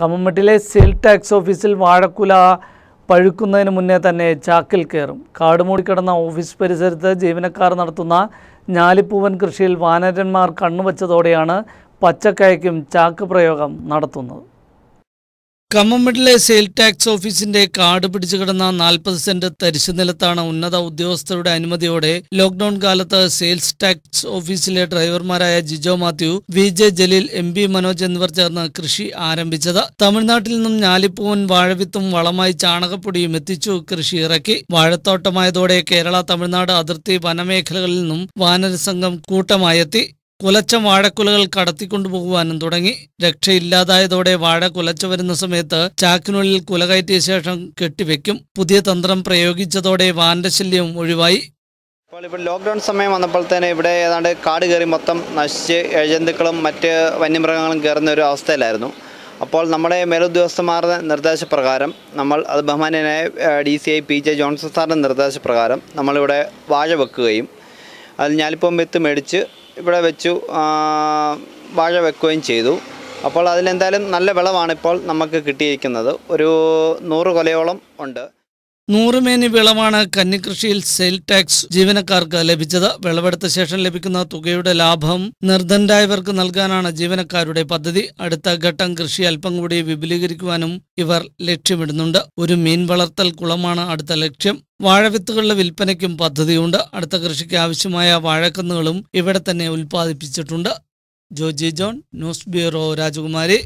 കമ്മമട്ടിലെ cell tax ഓഫീസിൽ വാഴക്കുല പഴുക്കുന്നതിന് മുന്നേ തന്നെ ചാക്കിൽ കയറും കാടുമൂടിക്കിടന്ന ഓഫീസ് പരിസരത്ത് ജീവനക്കാർ നടത്തുന്ന ഞാലിപ്പൂവൻ കൃഷിയിൽ വാനരന്മാർ കണ്ണുവച്ചതോടെയാണ് പച്ചക്കയക്കും ചാക്ക് പ്രയോഗം നടത്തുന്നത് കമ്മംമിഡിലെ സെയിൽ ടാക്സ് ഓഫീസിന്റെ കാർഡ് പിടിച്ചു കിടന്ന നാൽപ്പത് സെന്റ് തരിശ് നിലത്താണ് ഉന്നത ഉദ്യോഗസ്ഥരുടെ അനുമതിയോടെ ലോക്ഡൌൺ കാലത്ത് സെയിൽസ് ടാക്സ് ഓഫീസിലെ ഡ്രൈവർമാരായ Jijo Mathew V J Jaleel M Manoj എന്നിവർ ചേർന്ന് കൃഷി ആരംഭിച്ചത് തമിഴ്നാട്ടിൽ നിന്നും ഞാലിപ്പൂവൻ വാഴവിത്തും വളമായി ചാണകപ്പൊടിയും എത്തിച്ചു കൃഷി ഇറക്കി വാഴത്തോട്ടമായതോടെ കേരള തമിഴ്നാട് അതിർത്തി വനമേഖലകളിൽ നിന്നും സംഘം കൂട്ടമായെത്തി കുലച്ച വാഴക്കുലകൾ കടത്തിക്കൊണ്ടുപോകുവാനും തുടങ്ങി രക്ഷയില്ലാതായതോടെ വാഴ കുലച്ച വരുന്ന സമയത്ത് ചാക്കിനുള്ളിൽ കുലകയറ്റിയ ശേഷം കെട്ടിവെക്കും പുതിയ തന്ത്രം പ്രയോഗിച്ചതോടെ വാന്റെ ഒഴിവായി ഇപ്പോൾ ഇപ്പോൾ ലോക്ക്ഡൗൺ സമയം വന്നപ്പോൾ തന്നെ ഇവിടെ ഏതാണ്ട് കാട് കയറി മൊത്തം നശിച്ച് ജന്തുക്കളും മറ്റ് വന്യമൃഗങ്ങളും കയറുന്ന ഒരു അവസ്ഥയിലായിരുന്നു അപ്പോൾ നമ്മുടെ മേലുദ്യോഗസ്ഥന്മാരുടെ നിർദ്ദേശപ്രകാരം നമ്മൾ അത് ബഹുമാനായ D C I P J Johnson സാറിൻ്റെ നിർദ്ദേശപ്രകാരം നമ്മളിവിടെ വാഴ വെക്കുകയും അതിൽ ഞാലിപ്പം വിത്ത് മേടിച്ച് ഇവിടെ വെച്ചു വാഴ വെക്കുകയും ചെയ്തു അപ്പോൾ അതിലെന്തായാലും നല്ല വിളവാണിപ്പോൾ നമുക്ക് കിട്ടിയിരിക്കുന്നത് ഒരു നൂറ് കൊലയോളം ഉണ്ട് നൂറുമേനി വിളവാണ് കന്നികൃഷിയിൽ സെയിൽ ടാക്സ് ജീവനക്കാർക്ക് ലഭിച്ചത് വിളവെടുത്ത ശേഷം ലഭിക്കുന്ന തുകയുടെ ലാഭം നിർദ്ധനരായവർക്ക് നൽകാനാണ് ജീവനക്കാരുടെ പദ്ധതി അടുത്ത ഘട്ടം കൃഷി അല്പം കൂടി വിപുലീകരിക്കുവാനും ഇവർ ലക്ഷ്യമിടുന്നുണ്ട് ഒരു മീൻ വളർത്തൽ കുളമാണ് അടുത്ത ലക്ഷ്യം വാഴവിത്തുകളുടെ വിൽപ്പനയ്ക്കും പദ്ധതിയുണ്ട് അടുത്ത കൃഷിക്ക് ആവശ്യമായ വാഴക്കന്നുകളും ഇവിടെ തന്നെ ഉൽപ്പാദിപ്പിച്ചിട്ടുണ്ട് ജോജി ജോൺ ന്യൂസ് ബ്യൂറോ രാജകുമാരി